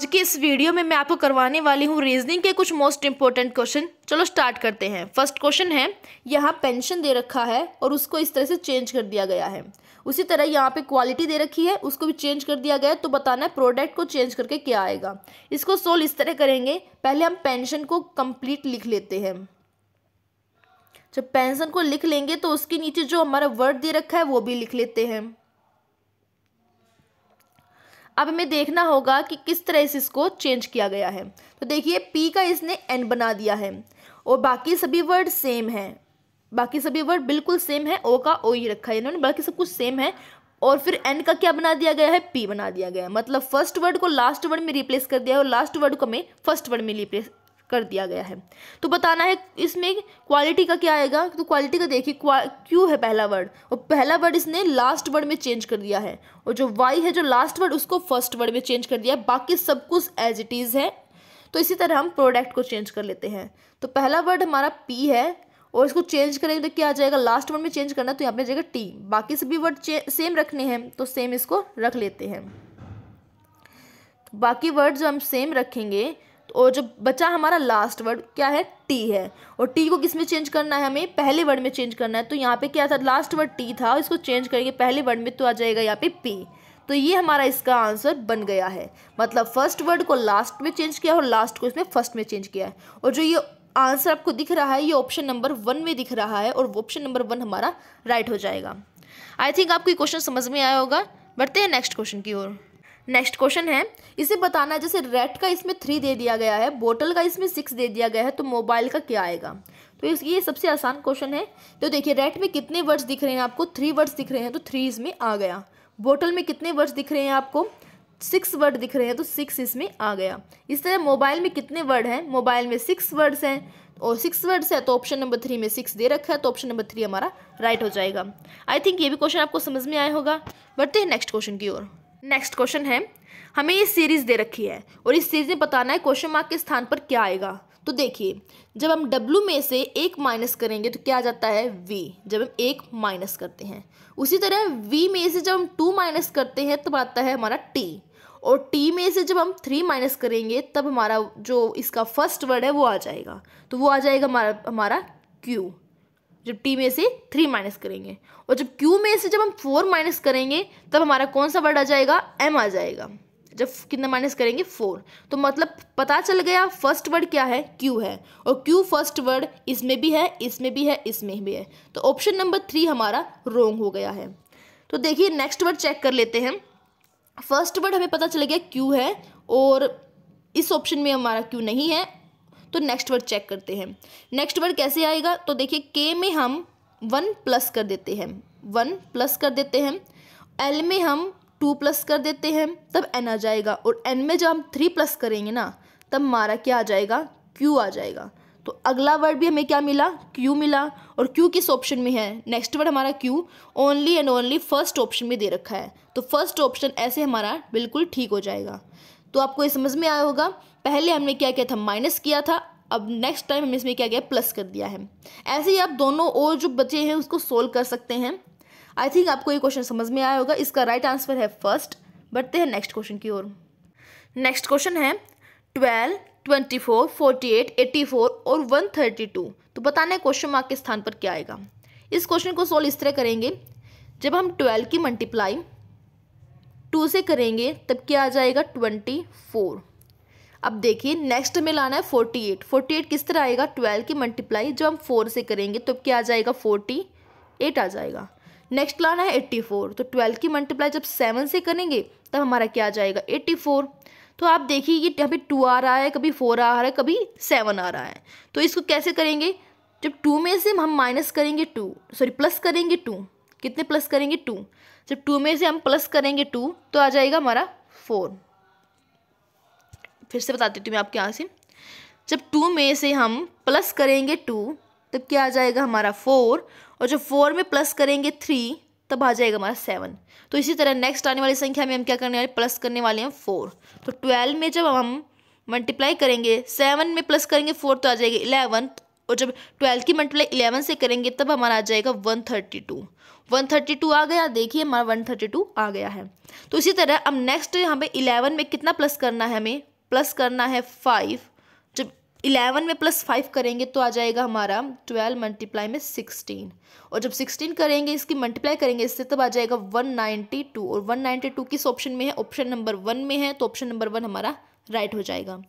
आज के इस वीडियो में मैं आपको करवाने वाली हूँ रीजनिंग के कुछ मोस्ट इंपॉर्टेंट क्वेश्चन चलो स्टार्ट करते हैं फर्स्ट क्वेश्चन है यहाँ पेंशन दे रखा है और उसको इस तरह से चेंज कर दिया गया है उसी तरह यहाँ पे क्वालिटी दे रखी है उसको भी चेंज कर दिया गया है तो बताना है प्रोडक्ट को चेंज करके क्या आएगा इसको सोल्व इस तरह करेंगे पहले हम पेंशन को कंप्लीट लिख लेते हैं जब पेंशन को लिख लेंगे तो उसके नीचे जो हमारा वर्ड दे रखा है वो भी लिख लेते हैं अब हमें देखना होगा कि किस तरह से इसको चेंज किया गया है तो देखिए पी का इसने एन बना दिया है और बाकी सभी वर्ड सेम हैं बाकी सभी वर्ड बिल्कुल सेम है ओ का ओ ही रखा है इन्होंने बाकी सब कुछ सेम है और फिर एन का क्या बना दिया गया है पी बना दिया गया है मतलब फर्स्ट वर्ड को लास्ट वर्ड में रिप्लेस कर दिया है और लास्ट वर्ड को हमें फर्स्ट वर्ड में रिप्लेस कर दिया गया है तो बताना है इसमें क्वालिटी का क्या आएगा तो क्वालिटी का देखिए क्यू है पहला वर्ड और पहला वर्ड इसने लास्ट वर्ड में चेंज कर दिया है और जो वाई है जो लास्ट वर्ड उसको फर्स्ट वर्ड में चेंज कर दिया है बाकी सब कुछ एज इट इज़ है तो इसी तरह हम प्रोडक्ट को चेंज कर लेते हैं तो पहला वर्ड हमारा पी है और इसको चेंज करेंगे तो क्या आ जाएगा लास्ट वर्ड में चेंज करना तो यहाँ पे जाएगा टी बाकी सभी वर्ड सेम रखने हैं तो सेम इसको रख लेते हैं बाकी वर्ड जो हम सेम रखेंगे और जो बचा हमारा लास्ट वर्ड क्या है टी है और टी को किस में चेंज करना है हमें पहले वर्ड में चेंज करना है तो यहाँ पे क्या था लास्ट वर्ड टी था इसको चेंज करके पहले वर्ड में तो आ जाएगा यहाँ पे पी तो ये हमारा इसका आंसर बन गया है मतलब फर्स्ट वर्ड को लास्ट में चेंज किया और लास्ट को इसमें फर्स्ट में चेंज किया है और जो ये आंसर आपको दिख रहा है ये ऑप्शन नंबर वन में दिख रहा है और ऑप्शन नंबर वन हमारा राइट हो जाएगा आई थिंक आपको ये क्वेश्चन समझ में आया होगा बढ़ते हैं नेक्स्ट क्वेश्चन की ओर नेक्स्ट क्वेश्चन है इसे बताना है जैसे रेट का इसमें थ्री दे दिया गया है बोटल का इसमें सिक्स दे दिया गया है तो मोबाइल का क्या आएगा तो ये सबसे आसान क्वेश्चन है तो देखिए रेट में कितने वर्ड्स दिख रहे हैं आपको थ्री वर्ड्स दिख रहे हैं तो थ्री इसमें आ गया बोटल में कितने वर्ड्स दिख रहे हैं आपको सिक्स वर्ड दिख रहे हैं तो सिक्स इसमें आ गया इस तरह मोबाइल में कितने वर्ड हैं मोबाइल में सिक्स वर्ड्स हैं और सिक्स वर्ड्स है तो ऑप्शन नंबर थ्री में सिक्स दे रखा है तो ऑप्शन नंबर थ्री हमारा राइट हो जाएगा आई थिंक ये भी क्वेश्चन आपको समझ में आया होगा बढ़ते हैं नेक्स्ट क्वेश्चन की ओर नेक्स्ट क्वेश्चन है हमें ये सीरीज़ दे रखी है और इस सीरीज़ में बताना है क्वेश्चन मार्क के स्थान पर क्या आएगा तो देखिए जब हम W में से एक माइनस करेंगे तो क्या आ जाता है V जब हम एक माइनस करते हैं उसी तरह V में से जब हम टू माइनस करते हैं तब आता है हमारा T और T में से जब हम थ्री माइनस करेंगे तब हमारा जो इसका फर्स्ट वर्ड है वो आ जाएगा तो वो आ जाएगा हमारा हमारा क्यू जब टी में से थ्री माइनस करेंगे और जब क्यू में से जब हम फोर माइनस करेंगे तब हमारा कौन सा वर्ड आ जाएगा एम आ जाएगा जब कितना माइनस करेंगे फोर तो मतलब पता चल गया फर्स्ट वर्ड क्या है क्यू है और क्यू फर्स्ट वर्ड इसमें भी है इसमें भी है इसमें भी है तो ऑप्शन नंबर थ्री हमारा रोंग हो गया है तो देखिए नेक्स्ट वर्ड चेक कर लेते हैं फर्स्ट वर्ड हमें पता चल गया क्यू है और इस ऑप्शन में हमारा क्यू नहीं है तो नेक्स्ट वर्ड चेक करते हैं नेक्स्ट वर्ड कैसे आएगा तो देखिए के में हम वन प्लस कर देते हैं वन प्लस कर देते हैं एल में हम टू प्लस कर देते हैं तब एन आ जाएगा और एन में जब हम थ्री प्लस करेंगे ना तब हमारा क्या आ जाएगा क्यू आ जाएगा तो अगला वर्ड भी हमें क्या मिला क्यू मिला और क्यू किस ऑप्शन में है नेक्स्ट वर्ड हमारा Q only and only first option में दे रखा है तो फर्स्ट ऑप्शन ऐसे हमारा बिल्कुल ठीक हो जाएगा तो आपको ये समझ में आया होगा पहले हमने क्या किया था माइनस किया था अब नेक्स्ट टाइम हमने इसमें क्या किया प्लस कर दिया है ऐसे ही आप दोनों और जो बचे हैं उसको सोल्व कर सकते हैं आई थिंक आपको ये क्वेश्चन समझ में आया होगा इसका राइट right आंसर है फर्स्ट बढ़ते हैं नेक्स्ट क्वेश्चन की ओर नेक्स्ट क्वेश्चन है twelve twenty four forty eight eighty four और वन थर्टी टू तो बताना है क्वेश्चन मार्क के स्थान पर क्या आएगा इस क्वेश्चन को सोल्व इस तरह करेंगे जब हम ट्वेल्व की मल्टीप्लाई टू से करेंगे तब क्या आ जाएगा ट्वेंटी फोर अब देखिए नेक्स्ट में लाना है फोर्टी एट फोर्टी एट किस तरह आएगा ट्वेल्व की मल्टीप्लाई जो हम फोर से करेंगे तो क्या आ जाएगा फोर्टी एट आ जाएगा नेक्स्ट लाना है एट्टी फोर तो ट्वेल्व की मल्टीप्लाई जब सेवन से करेंगे तब हमारा क्या आ जाएगा एट्टी फोर तो आप देखिए ये पे टू आ रहा है कभी फोर आ रहा है कभी सेवन आ रहा है तो इसको कैसे करेंगे जब टू में से हम माइनस करेंगे टू सॉरी प्लस करेंगे टू कितने प्लस करेंगे टू जब टू में से हम प्लस करेंगे टू तो आ जाएगा हमारा फोर फिर से बताती हूँ मैं आपके यहाँ से जब टू में से हम प्लस करेंगे टू तब क्या आ जाएगा हमारा फोर और जब फोर में प्लस करेंगे थ्री तब आ जाएगा हमारा सेवन तो इसी तरह नेक्स्ट आने वाली संख्या में हम क्या करने वाले प्लस करने वाले हैं फोर तो ट्वेल्व में जब हम मल्टीप्लाई करेंगे सेवन में प्लस करेंगे फोर तो आ जाएगी इलेवन और जब ट्वेल्व की मल्टीप्लाई इलेवन से करेंगे तब हमारा आ जाएगा one thirty two one thirty two आ गया देखिए हमारा वन थर्टी टू आ गया है तो इसी तरह अब नेक्स्ट हमें इलेवन में कितना प्लस करना है हमें प्लस करना है फाइव जब इलेवन में प्लस फाइव करेंगे तो आ जाएगा हमारा ट्वेल्व मल्टीप्लाई में सिक्सटीन और जब सिक्सटीन करेंगे इसकी मल्टीप्लाई करेंगे इससे तब आ जाएगा वन नाइन्टी टू और वन नाइन्टी टू किस ऑप्शन में है ऑप्शन नंबर वन में है तो ऑप्शन नंबर वन हमारा राइट हो जाएगा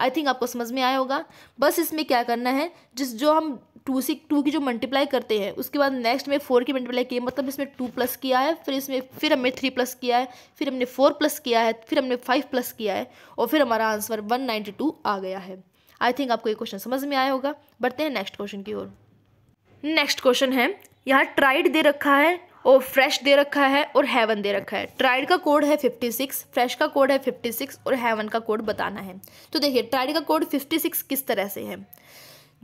आई थिंक आपको समझ में आया होगा बस इसमें क्या करना है जिस जो हम टू से टू की जो मल्टीप्लाई करते हैं उसके बाद नेक्स्ट में फोर की मल्टीप्लाई की मतलब इसमें टू प्लस किया है फिर इसमें फिर हमने थ्री प्लस किया है फिर हमने फोर प्लस किया है फिर हमने फाइव प्लस किया है और फिर हमारा आंसर वन नाइन्टी टू आ गया है आई थिंक आपको ये क्वेश्चन समझ में आया होगा बढ़ते हैं नेक्स्ट क्वेश्चन की ओर नेक्स्ट क्वेश्चन है यहाँ ट्राइड दे रखा है और फ्रेश दे रखा है और हेवन दे रखा है ट्राइड का कोड है फिफ्टी सिक्स फ्रेश का कोड है फिफ्टी सिक्स और हेवन का कोड बताना है तो देखिए ट्राइड का कोड फिफ्टी सिक्स किस तरह से है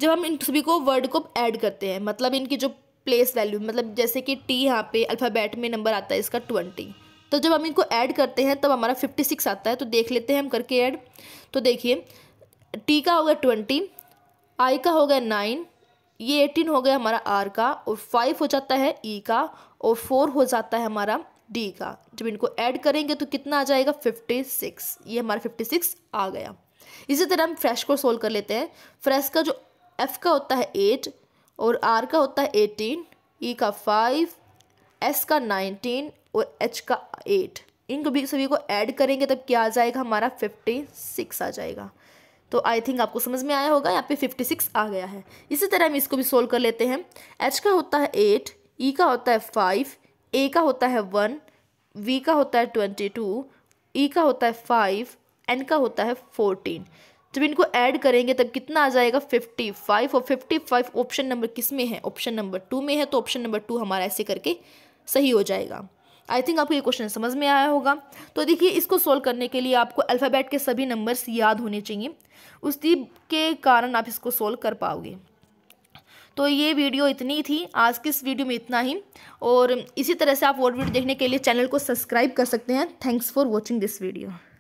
जब हम इन सभी को वर्ड को ऐड करते हैं मतलब इनकी जो प्लेस वैल्यू मतलब जैसे कि टी यहाँ पे अल्फ़ाबेट में नंबर आता है इसका ट्वेंटी तो जब हम इनको ऐड करते हैं तब हमारा फिफ्टी सिक्स आता है तो देख लेते हैं हम करके ऐड तो देखिए टी का होगा ट्वेंटी आई का होगा नाइन ये एटीन हो गया हमारा आर का और फाइव हो जाता है ई e का और फोर हो जाता है हमारा डी का जब इनको ऐड करेंगे तो कितना आ जाएगा फिफ्टी सिक्स ये हमारा फिफ्टी सिक्स आ गया इसी तरह हम फ्रेश को सोल्व कर लेते हैं फ्रेश का जो एफ का होता है एट और आर का होता है एटीन ई e का फाइव एस का नाइनटीन और एच का एट इनको भी सभी को ऐड करेंगे तब क्या आ जाएगा हमारा फिफ्टी सिक्स आ जाएगा तो आई थिंक आपको समझ में आया होगा यहाँ पे फिफ्टी सिक्स आ गया है इसी तरह हम इसको भी सोल्व कर लेते हैं एच का होता है एट ई e का होता है फाइव ए का होता है वन वी का होता है ट्वेंटी टू ई का होता है फाइव एन का होता है फोर्टीन जब इनको ऐड करेंगे तब कितना आ जाएगा फिफ्टी फाइव और फिफ्टी फाइव ऑप्शन नंबर किस में है ऑप्शन नंबर टू में है तो ऑप्शन नंबर टू हमारा ऐसे करके सही हो जाएगा आई थिंक आपको ये क्वेश्चन समझ में आया होगा तो देखिए इसको सोल्व करने के लिए आपको अल्फ़ाबेट के सभी नंबर्स याद होने चाहिए उसी के कारण आप इसको सोल्व कर पाओगे तो ये वीडियो इतनी थी आज की इस वीडियो में इतना ही और इसी तरह से आप और वीडियो देखने के लिए चैनल को सब्सक्राइब कर सकते हैं thanks for watching this video